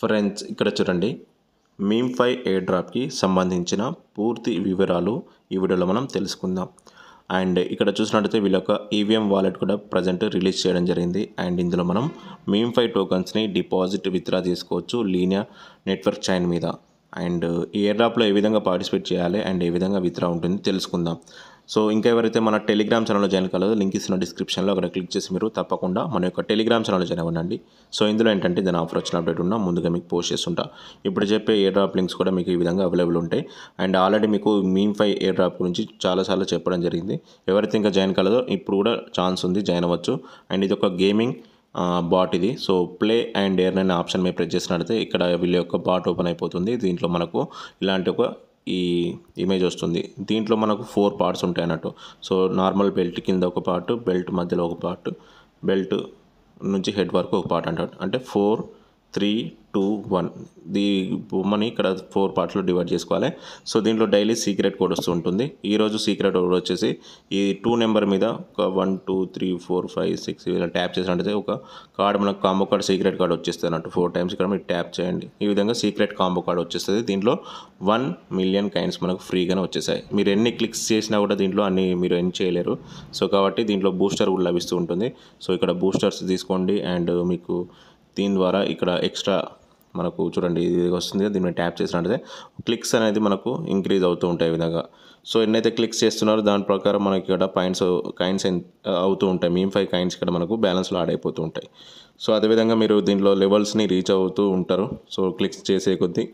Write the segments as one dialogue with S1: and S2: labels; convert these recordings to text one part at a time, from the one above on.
S1: friends ఇక్కడ చూడండి meme MemeFi air డ్రాప్కి సంబంధించిన పూర్తి వివరాలు ఈ వీడియోలో మనం తెలుసుకుందాం అండ్ ఇక్కడ చూసినట్టయితే వీళ్ళ యొక్క ఈవీఎం e వాలెట్ కూడా ప్రజెంట్ రిలీజ్ చేయడం జరిగింది అండ్ ఇందులో మనం మీమ్ ఫై టోకన్స్ని డిపాజిట్ విత్డ్రా చేసుకోవచ్చు లీనియా నెట్వర్క్ చైన్ మీద అండ్ ఎయిర్ డ్రాప్లో ఏ విధంగా పార్టిసిపేట్ చేయాలి అండ్ ఏ విధంగా విత్డ్రా ఉంటుంది తెలుసుకుందాం సో ఇంకా ఎవరైతే మన టెలిగ్రామ్ ఛానల్లో జాయిన్ కాలేదో లింక్ ఇస్తున్న డిస్క్రిప్షన్లో అక్కడ క్లిక్ చేసి మీరు తప్పకుండా మన యొక్క టెలిగ్రామ్ ఛానల్లో జాయిన్ అవ్వండి సో ఇందులో ఏంటంటే దాని ఆఫర్ వచ్చిన అప్డేట్ ఉన్నా ముందుగా మీకు పోస్ట్ చేస్తుంటా ఇప్పుడు చెప్పే ఎయిర్ డ్రాప్ లింక్స్ కూడా మీకు ఈ విధంగా అవైలబుల్ ఉంటాయి అండ్ ఆల్రెడీ మీకు మీమ్ ఫై ఎయిర్ డ్రాప్ గురించి చాలాసార్లు చెప్పడం జరిగింది ఎవరైతే ఇంకా జాయిన్ కాలేదో ఇప్పుడు కూడా ఛాన్స్ ఉంది జాయిన్ అవ్వచ్చు అండ్ ఇది ఒక గేమింగ్ బాట్ ఇది సో ప్లే అండ్ ఎయిర్ అనే ఆప్షన్ మీరు ప్రెస్ చేసినట్లయితే ఇక్కడ వీళ్ళ యొక్క బాట్ ఓపెన్ అయిపోతుంది దీంట్లో మనకు ఇలాంటి ఒక ఈ ఇమేజ్ వస్తుంది దీంట్లో మనకు ఫోర్ పార్ట్స్ ఉంటాయి అన్నట్టు సో నార్మల్ బెల్ట్ కింద ఒక పార్ట్ బెల్ట్ మధ్యలో ఒక పార్ట్ బెల్ట్ నుంచి హెడ్ వరకు ఒక పార్ట్ అంటాడు అంటే four three two one the బొమ్మని ఇక్కడ ఫోర్ పార్ట్స్లో డివైడ్ చేసుకోవాలి సో దీంట్లో డైలీ సీక్రెట్ కోడ్ ఉంటుంది ఈరోజు సీక్రెట్ కోడ్ వచ్చేసి ఈ టూ నెంబర్ మీద ఒక one two three four five six ఇలా ట్యాప్ చేసినట్టయితే ఒక కార్డ్ మనకు కాంబో కార్డ్ సీక్రెట్ కార్డ్ వచ్చేస్తుంది అన్నట్టు ఫోర్ టైమ్స్ ఇక్కడ మీరు ట్యాప్ చేయండి ఈ విధంగా సీక్రెట్ కాంబో కార్డ్ వచ్చేస్తుంది దీంట్లో వన్ మిలియన్ కైన్స్ మనకు ఫ్రీగానే వచ్చేసాయి మీరు ఎన్ని క్లిక్స్ చేసినా కూడా దీంట్లో అన్ని మీరు ఎన్ చేయలేరు సో కాబట్టి దీంట్లో బూస్టర్ కూడా లభిస్తూ ఉంటుంది సో ఇక్కడ బూస్టర్స్ తీసుకోండి అండ్ మీకు దీని ద్వారా ఇక్కడ ఎక్స్ట్రా మనకు చూడండి ఇది వస్తుంది దీన్ని ట్యాప్ చేసినట్లయితే క్లిక్స్ అనేది మనకు ఇంక్రీజ్ అవుతూ ఉంటాయి ఈ విధంగా సో ఎన్నైతే క్లిక్స్ చేస్తున్నారో దాని ప్రకారం మనకి ఇక్కడ పాయింట్స్ కాయిన్స్ అవుతూ ఉంటాయి మీ ఫైవ్ కాయిన్స్ ఇక్కడ మనకు బ్యాలెన్స్లో ఆడ్ అయిపోతూ ఉంటాయి సో అదేవిధంగా మీరు దీంట్లో లెవెల్స్ని రీచ్ అవుతూ ఉంటారు సో క్లిక్స్ చేసే కొద్దీ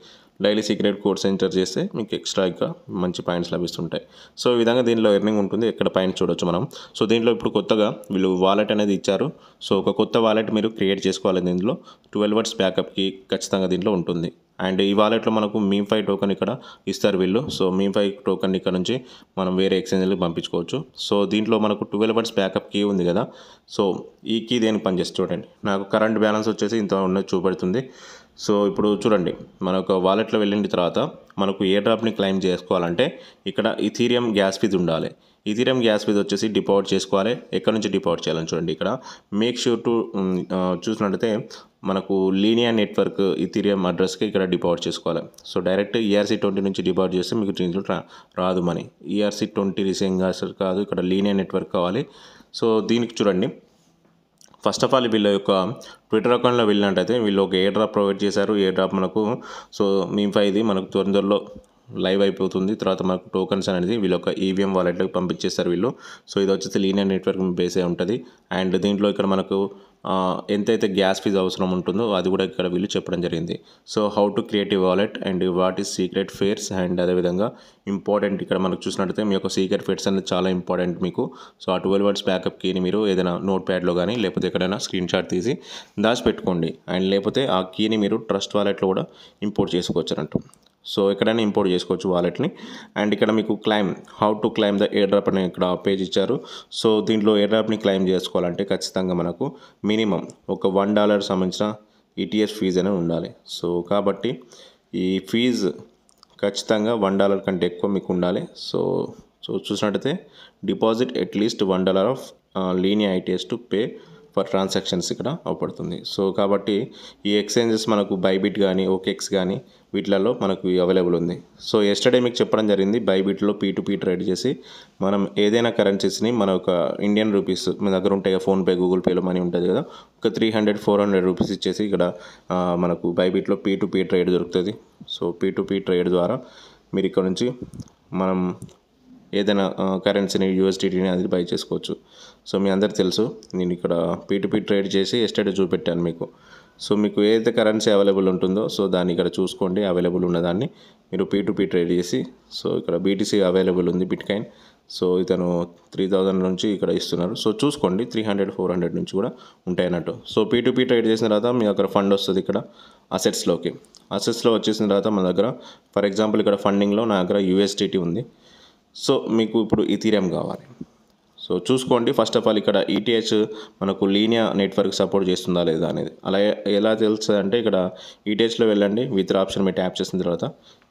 S1: డైలీ సీక్రెట్ కోర్స్ సెంటర్ చేస్తే మీకు ఎక్స్ట్రా ఇంకా మంచి పాయింట్స్ లభిస్తుంటాయి సో ఈ విధంగా దీనిలో ఎర్నింగ్ ఉంటుంది ఎక్కడ పాయింట్స్ చూడొచ్చు మనం సో దీంట్లో ఇప్పుడు కొత్తగా వీళ్ళు వాలెట్ అనేది ఇచ్చారు సో ఒక కొత్త వాలెట్ మీరు క్రియేట్ చేసుకోవాలి దీంట్లో ట్వెల్వ్ వర్డ్స్ బ్యాకప్కి ఖచ్చితంగా దీంట్లో ఉంటుంది అండ్ ఈ వాలెట్లో మనకు మీమ్ ఫైవ్ టోకెన్ ఇక్కడ ఇస్తారు వీళ్ళు సో మీమ్ ఫైవ్ టోకెన్ ఇక్కడ నుంచి మనం వేరే ఎక్స్చేంజ్లకు పంపించుకోవచ్చు సో దీంట్లో మనకు ట్వెల్వ్ వర్డ్స్ బ్యాకప్ కీ ఉంది కదా సో ఈ కీ దేనికి పనిచేస్తూ చూడండి నాకు కరెంట్ బ్యాలెన్స్ వచ్చేసి ఇంత ఉన్నది చూపెడుతుంది సో ఇప్పుడు చూడండి మన యొక్క వాలెట్లో వెళ్ళిన తర్వాత మనకు ఏ డ్రాప్ని క్లెయిమ్ చేసుకోవాలంటే ఇక్కడ ఇథీరియం గ్యాస్ ఫీజ్ ఉండాలి ఇథీరియం గ్యాస్ ఫీజ్ వచ్చేసి డిపాజిట్ చేసుకోవాలి ఎక్కడి నుంచి డిపాజిట్ చేయాలని చూడండి ఇక్కడ మేక్ షూర్ టు చూసినట్టయితే మనకు లీనియా నెట్వర్క్ ఇథీరియం అడ్రస్కి ఇక్కడ డిపాజిట్ చేసుకోవాలి సో డైరెక్ట్ ఈఆర్సీ ట్వంటీ నుంచి డిపాజిట్ చేస్తే మీకు దీంట్లో రాదు మనీ ఈఆర్సీ ట్వంటీ రిసీవింగ్ కాదు ఇక్కడ లీనియా నెట్వర్క్ కావాలి సో దీనికి చూడండి ఫస్ట్ ఆఫ్ ఆల్ వీళ్ళ యొక్క ట్విట్టర్ అకౌంట్లో వెళ్ళినట్టయితే వీళ్ళు ఒక ఏ డ్రాప్ ప్రొవైడ్ చేశారు ఏ డ్రాప్ మనకు సో మీ ఇది మనకు త్వరలో లైవ్ అయిపోతుంది తర్వాత మనకు టోకన్స్ అనేది వీళ్ళొక ఈవీఎం e వాలెట్లోకి పంపించేస్తారు వీళ్ళు సో ఇది వచ్చేసి లీనియర్ నెట్వర్క్ బేస్ అయి ఉంటుంది అండ్ దీంట్లో ఇక్కడ మనకు ఎంతైతే గ్యాస్ ఫీజు అవసరం ఉంటుందో అది కూడా ఇక్కడ వీళ్ళు చెప్పడం జరిగింది సో హౌ టు క్రియేట్ ఈ wallet and what is secret phrase and అదేవిధంగా ఇంపార్టెంట్ ఇక్కడ మనకు చూసినట్లయితే మీ యొక్క సీక్రెట్ ఫేర్స్ అనేది చాలా ఇంపార్టెంట్ మీకు సో ఆ ట్వెల్వ్ వర్డ్స్ బ్యాకప్ కీని మీరు ఏదైనా నోట్ ప్యాడ్లో కానీ లేకపోతే ఎక్కడైనా స్క్రీన్ షాట్ తీసి దాచిపెట్టుకోండి అండ్ లేకపోతే ఆ కీని మీరు ట్రస్ట్ వాలెట్లో కూడా ఇంపోర్ట్ చేసుకోవచ్చు అన్నట్టు సో ఎక్కడైనా ఇంపోర్ట్ చేసుకోవచ్చు వాలెట్ని అండ్ ఇక్కడ మీకు claim how to claim the airdrop అని ఇక్కడ పేజ్ ఇచ్చారు సో దీంట్లో ఎయిర్ డ్రాప్ని క్లైమ్ చేసుకోవాలంటే ఖచ్చితంగా మనకు మినిమం ఒక వన్ డాలర్ సంబంధించిన ఈటీఎస్ e ఫీజ్ అనేది ఉండాలి సో కాబట్టి ఈ ఫీజు ఖచ్చితంగా వన్ డాలర్ కంటే ఎక్కువ మీకు ఉండాలి సో సో చూసినట్టయితే deposit at least one dollar of Linea ITS to pay per transactions ఇక్కడ అవపడుతుంది సో కాబట్టి ఈ ఎక్స్చేంజెస్ మనకు బైబిట్ కానీ ఓకెక్స్ కానీ వీటిలలో మనకు అవైలబుల్ ఉంది సో ఎస్టర్డే మీకు చెప్పడం జరిగింది బైబిట్లో పీ టు పీ ట్రేడ్ చేసి మనం ఏదైనా కరెన్సీస్ని మన ఒక ఇండియన్ రూపీస్ మీ దగ్గర ఉంటాయి కదా ఫోన్పే గూగుల్ పేలో మనీ ఉంటుంది కదా ఒక three hundred four hundred rupees ఇచ్చేసి ఇక్కడ మనకు బైబిట్లో పీ టు పీ ట్రేడ్ దొరుకుతుంది so P to P trade ద్వారా మీరు ఇక్కడ నుంచి మనం ఏదైనా కరెన్సీని యూఎస్డిటీని అది బై చేసుకోవచ్చు సో మీ అందరు తెలుసు నేను ఇక్కడ పీటుపి ట్రేడ్ చేసి ఎస్టేట్ చూపెట్టాను మీకు సో మీకు ఏదైతే కరెన్సీ అవైలబుల్ ఉంటుందో సో దాన్ని ఇక్కడ చూసుకోండి అవైలబుల్ ఉన్నదాన్ని మీరు పీటుపి ట్రేడ్ చేసి సో ఇక్కడ బీటీసీ అవైలబుల్ ఉంది బిట్కాయిన్ సో ఇతను త్రీ థౌజండ్ నుంచి ఇక్కడ ఇస్తున్నారు సో చూసుకోండి త్రీ హండ్రెడ్ ఫోర్ హండ్రెడ్ నుంచి కూడా ఉంటాయి అన్నట్టు సో పీటుపీ ట్రేడ్ చేసిన తర్వాత మీ దగ్గర ఫండ్ వస్తుంది ఇక్కడ అసెట్స్లోకి అసెట్స్లో వచ్చేసిన తర్వాత మన దగ్గర ఫర్ ఎగ్జాంపుల్ ఇక్కడ ఫండింగ్లో నా దగ్గర యూఎస్డిటీ ఉంది సో మీకు ఇప్పుడు ఇథీరియం కావాలి సో చూసుకోండి ఫస్ట్ ఆఫ్ ఆల్ ఇక్కడ ఈటీహెచ్ e మనకు లీనియా నెట్వర్క్ సపోర్ట్ చేస్తుందా లేదా అనేది అలా ఎలా తెలుస్తుంది అంటే ఇక్కడ ఈటీహెచ్లో e వెళ్ళండి విత్ ఆప్షన్ మీరు ట్యాప్ చేసిన తర్వాత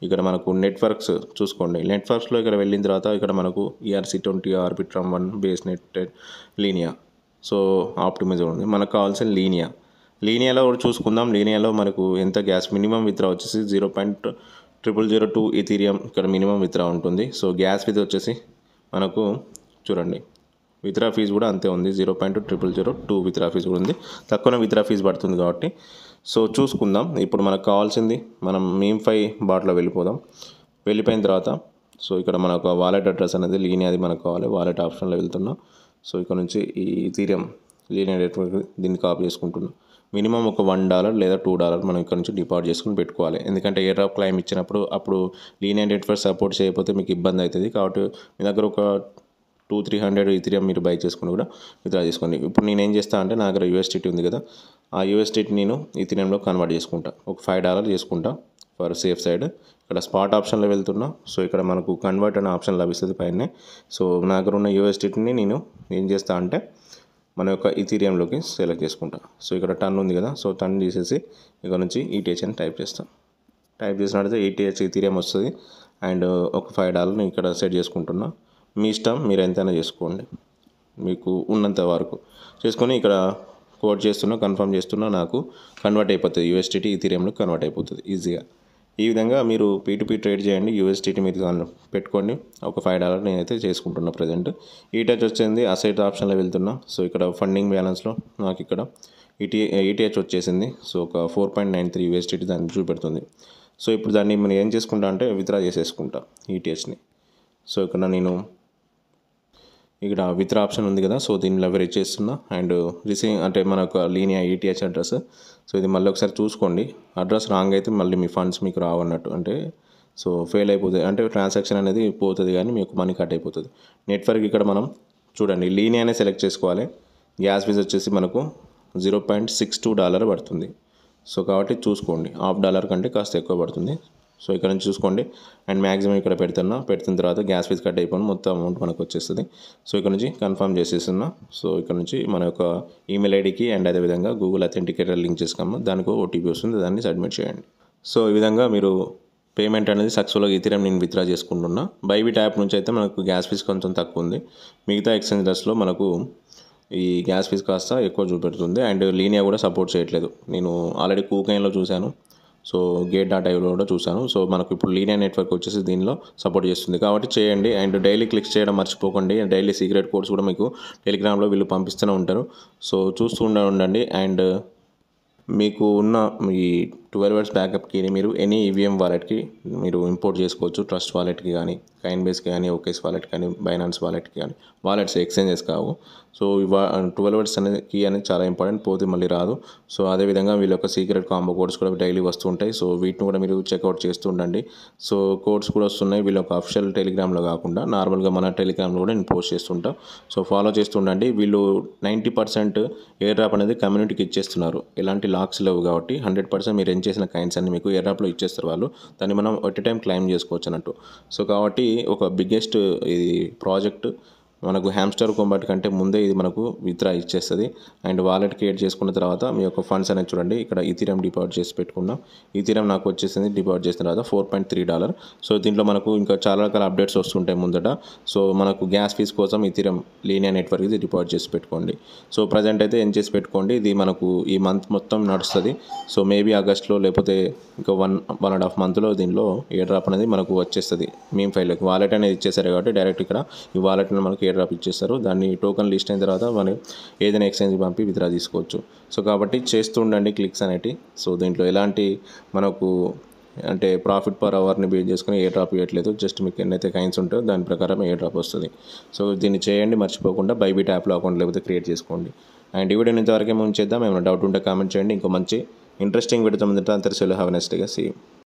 S1: ఇక్కడ మనకు నెట్వర్క్స్ చూసుకోండి నెట్వర్క్స్లో ఇక్కడ వెళ్ళిన తర్వాత ఇక్కడ మనకు ERC twenty Arbitrum one base net Linea so optimize ఉంది మనకు కావాల్సిన లీనియా లీనియాలో కూడా చూసుకుందాం లీనియాలో మనకు ఎంత గ్యాస్ మినిమం విత్రా వచ్చేసి zero point triple zero two Ethereum ఇక్కడ మినిమం విత్రా ఉంటుంది సో గ్యాస్ ఫీజ్ వచ్చేసి మనకు చూడండి విత్రా ఫీజు కూడా అంతే ఉంది zero point triple zero two withdraw fee కూడా ఉంది తక్కువనే విత్రా ఫీజ్ పడుతుంది కాబట్టి సో చూసుకుందాం ఇప్పుడు మనకు కావాల్సింది మనం మీమ్ ఫై బాట్లో వెళ్ళిపోదాం వెళ్ళిపోయిన తర్వాత సో ఇక్కడ మనకు వాలెట్ అడ్రస్ అనేది లీనియర్ అది మనకు కావాలి వాలెట్ ఆప్షన్లో వెళ్తున్నాం సో ఇక్కడ నుంచి ఈ ఇథీరియం లీనియర్ నెట్వర్క్ దీన్ని కాపీ చేసుకుంటున్నాం మినిమం ఒక వన్ డాలర్ లేదా టూ డాలర్ మనం ఇక్కడ నుంచి డిపాజిట్ చేసుకుని పెట్టుకోవాలి ఎందుకంటే ఎయిర్ ఆఫ్ క్లైమ్ ఇచ్చినప్పుడు అప్పుడు లీన్ అండ్ ఫస్ట్ సపోర్ట్ చేయకపోతే మీకు ఇబ్బంది అవుతుంది కాబట్టి మీ దగ్గర ఒక టూ త్రీ హండ్రెడ్ ఇథిరియం మీరు బై చేసుకుని కూడా విత్డ్రా చేసుకోండి ఇప్పుడు నేను ఏం చేస్తా అంటే నా దగ్గర యూఎస్టీటీ ఉంది కదా ఆ యూఎస్టీటీ నేను ఇథిరియంలో కన్వర్ట్ చేసుకుంటా ఒక ఫైవ్ డాలర్ చేసుకుంటా ఫర్ సేఫ్ సైడ్ ఇక్కడ స్పాట్ ఆప్షన్లో వెళ్తున్నా సో ఇక్కడ మనకు కన్వర్ట్ అనే ఆప్షన్ లభిస్తుంది పైన సో నా దగ్గర ఉన్న యూఎస్టీటీని నేను ఏం చేస్తా అంటే మన యొక్క ఇథీరియంలోకి సెలెక్ట్ చేసుకుంటాం సో ఇక్కడ టన్ ఉంది కదా సో టన్ చేసేసి ఇక్కడ నుంచి ఈటీహెచ్ అని టైప్ చేస్తాను టైప్ చేసినట్టయితే ఈటీహెచ్ ఇథీరియం వస్తుంది అండ్ ఒక ఫైవ్ డాలర్ని ఇక్కడ సెట్ చేసుకుంటున్నా మీ ఇష్టం మీరు ఎంతైనా చేసుకోండి మీకు ఉన్నంత వరకు చేసుకొని ఇక్కడ కోడ్ చేస్తున్నా కన్ఫర్మ్ చేస్తున్నా నాకు కన్వర్ట్ అయిపోతుంది యూఎస్టీటీ తీరియంలో కన్వర్ట్ అయిపోతుంది ఈజీగా ఈ విధంగా మీరు పీటుపీ ట్రేడ్ చేయండి యూఎస్టీటీ మీరు పెట్టుకోండి ఒక ఫైవ్ డాలర్ నేనైతే చేసుకుంటున్నా ప్రజెంట్ టచ్ వచ్చింది అసైట్ ఆప్షన్లో వెళ్తున్నా సో ఇక్కడ ఫండింగ్ బ్యాలెన్స్లో నాకు ఇక్కడ ఈటీ e ఈటీహెచ్ e వచ్చేసింది సో ఒక four point nine three USDT దాన్ని చూపెడుతుంది సో ఇప్పుడు దాన్ని మనం ఏం చేసుకుంటా అంటే విత్డ్రా చేసేసుకుంటా ఈటీహెచ్ని e సో ఇక్కడ నేను ఇక్కడ విత్ ఆప్షన్ ఉంది కదా సో దీన్ని లెవరేజ్ చేస్తున్నా అండ్ రిసీవ్ అంటే మనకు లీనియా ఈటీహెచ్ అడ్రస్ సో ఇది మళ్ళీ ఒకసారి చూసుకోండి అడ్రస్ రాంగ్ అయితే మళ్ళీ మీ ఫండ్స్ మీకు రావన్నట్టు అంటే సో ఫెయిల్ అయిపోతుంది అంటే ట్రాన్సాక్షన్ అనేది పోతుంది కానీ మీకు మనీ కట్ అయిపోతుంది నెట్వర్క్ ఇక్కడ మనం చూడండి లీనియానే సెలెక్ట్ చేసుకోవాలి గ్యాస్ ఫీజ్ వచ్చేసి మనకు zero point six two dollar పడుతుంది సో కాబట్టి చూసుకోండి హాఫ్ డాలర్ కంటే కాస్త ఎక్కువ పడుతుంది సో ఇక్కడ నుంచి చూసుకోండి అండ్ మ్యాక్సిమం ఇక్కడ పెడుతున్నా పెడుతున్న తర్వాత గ్యాస్ ఫీజ్ కట్ అయిపోయిన మొత్తం అమౌంట్ మనకు వచ్చేస్తుంది సో ఇక్కడ నుంచి కన్ఫర్మ్ చేసేస్తున్నా సో ఇక్కడ నుంచి మన యొక్క ఈమెయిల్ ఐడికి అండ్ అదేవిధంగా గూగుల్ అథెంటికేటర్ లింక్ చేసుకోము దానికి ఓటీపీ వస్తుంది దాన్ని సబ్మిట్ చేయండి సో ఈ విధంగా మీరు పేమెంట్ అనేది సక్సెస్ఫుల్గా ఇథీరియం నేను విత్డ్రా చేసుకుంటున్నా బైబిట్ యాప్ నుంచి అయితే మనకు గ్యాస్ ఫీజు కొంచెం తక్కువ ఉంది మిగతా ఎక్స్చేంజెస్లో మనకు ఈ గ్యాస్ ఫీజు కాస్త ఎక్కువ చూపెడుతుంది అండ్ లీనియా కూడా సపోర్ట్ చేయట్లేదు నేను ఆల్రెడీ కూకైన్లో చూశాను సో గేట్ డాట్ ఐలో కూడా చూశాను సో మనకు ఇప్పుడు లీనియర్ నెట్వర్క్ వచ్చేసి దీనిలో సపోర్ట్ చేస్తుంది కాబట్టి చేయండి అండ్ డైలీ క్లిక్ చేయడం మర్చిపోకండి డైలీ సీక్రెట్ కోడ్స్ కూడా మీకు టెలిగ్రామ్లో వీళ్ళు పంపిస్తూనే ఉంటారు సో చూస్తూ ఉండండి అండ్ మీకు ఉన్న ఈ ట్వెల్వ్ అవర్స్ బ్యాకప్కి మీరు ఎనీ ఈవీఎం వాలెట్కి మీరు ఇంపోర్ట్ చేసుకోవచ్చు ట్రస్ట్ వాలెట్కి కానీ కైన్ బేస్కి కానీ ఓకేస్ వాలెట్ కానీ బైనాన్స్ వాలెట్కి కానీ వాలెట్స్ ఎక్స్చేంజెస్ కావు సో ట్వెల్వ్ అవర్స్ అనేది కీ అనేది చాలా ఇంపార్టెంట్ పోతే మళ్ళీ రాదు సో అదేవిధంగా వీళ్ళ యొక్క సీక్రెట్ కాంబో కోడ్స్ కూడా డైలీ వస్తూ ఉంటాయి సో వీటిని కూడా మీరు చెక్అవుట్ చేస్తూ ఉండండి సో కోడ్స్ కూడా వస్తున్నాయి వీళ్ళ యొక్క అఫిషియల్ టెలిగ్రామ్లో కాకుండా నార్మల్గా మన టెలిగ్రామ్లో కూడా నేను పోస్ట్ చేస్తుంటాం సో ఫాలో చేస్తూ ఉండండి వీళ్ళు నైంటీ పర్సెంట్ ఎయిర్ డ్రాప్ అనేది కమ్యూనిటీకి ఇచ్చేస్తున్నారు ఎలాంటి లాక్స్ లేవు కాబట్టి హండ్రెడ్ పర్సెంట్ మీరు చేసిన కాయిన్స్ అన్ని మీకు ఎర్రాప్లో ఇచ్చేస్తారు వాళ్ళు దాన్ని మనం ఎట్ టైం క్లైమ్ చేసుకోవచ్చు అన్నట్టు సో కాబట్టి ఒక బిగ్గెస్ట్ ఇది ప్రాజెక్ట్ మనకు హ్యామ్స్టర్ కోంబాట్ కంటే ముందే ఇది మనకు విత్డ్రా ఇచ్చేస్తుంది అండ్ వాలెట్ క్రియేట్ చేసుకున్న తర్వాత మీ యొక్క ఫండ్స్ అనేది చూడండి ఇక్కడ ఇథీరం డిపాజిట్ చేసి పెట్టుకున్నాం ఇథిరం నాకు వచ్చేసింది డిపాజిట్ చేసిన తర్వాత four point three dollar so దీంట్లో మనకు ఇంకా చాలా రకాల అప్డేట్స్ వస్తుంటాయి ముందట సో మనకు గ్యాస్ ఫీజ్ కోసం ఇథీరం లీనియా నెట్వర్క్ ఇది డిపాజిట్ చేసి పెట్టుకోండి సో ప్రజెంట్ అయితే ఏం చేసి పెట్టుకోండి ఇది మనకు ఈ మంత్ మొత్తం నడుస్తుంది సో మేబీ ఆగస్ట్లో లేకపోతే ఇంకా వన్ వన్ అండ్ హాఫ్ మంత్లో దీనిలో ఏ డ్రాప్ అనేది మనకు వచ్చేస్తుంది మేము ఫైల్లోకి వాలెట్ అనేది ఇచ్చేసారు కాబట్టి డైరెక్ట్ ఇక్కడ ఈ వాలెట్ మనకి ఎయిర్ డ్రాప్ ఇచ్చేస్తారు దాన్ని టోకన్ లిస్ట్ అయిన తర్వాత మనం ఏదైనా ఎక్స్చేంజ్ పంపి విత్డ్రా తీసుకోవచ్చు సో కాబట్టి చేస్తూ ఉండండి క్లిక్స్ అనేటి సో దీంట్లో ఎలాంటి మనకు అంటే ప్రాఫిట్ పర్ అవర్ని బేస్ చేసుకుని ఏ డ్రాప్ ఇవ్వట్లేదు జస్ట్ మీకు ఎన్నైతే కైన్స్ ఉంటాయో దాని ప్రకారం ఏ డ్రాప్ వస్తుంది సో దీన్ని చేయండి మర్చిపోకుండా బైబీట్ యాప్లో అకౌంట్ లేకపోతే క్రియేట్ చేసుకోండి అండ్ డివిడెండ్ ఇంతవరకే మేము చేద్దాం ఏమైనా డౌట్ ఉంటే కామెంట్ చేయండి ఇంకో మంచి ఇంట్రెస్టింగ్ పెడుతుంది అంటే అంతర్ సెల్ హ్యావ్ నెక్స్ట్ సీ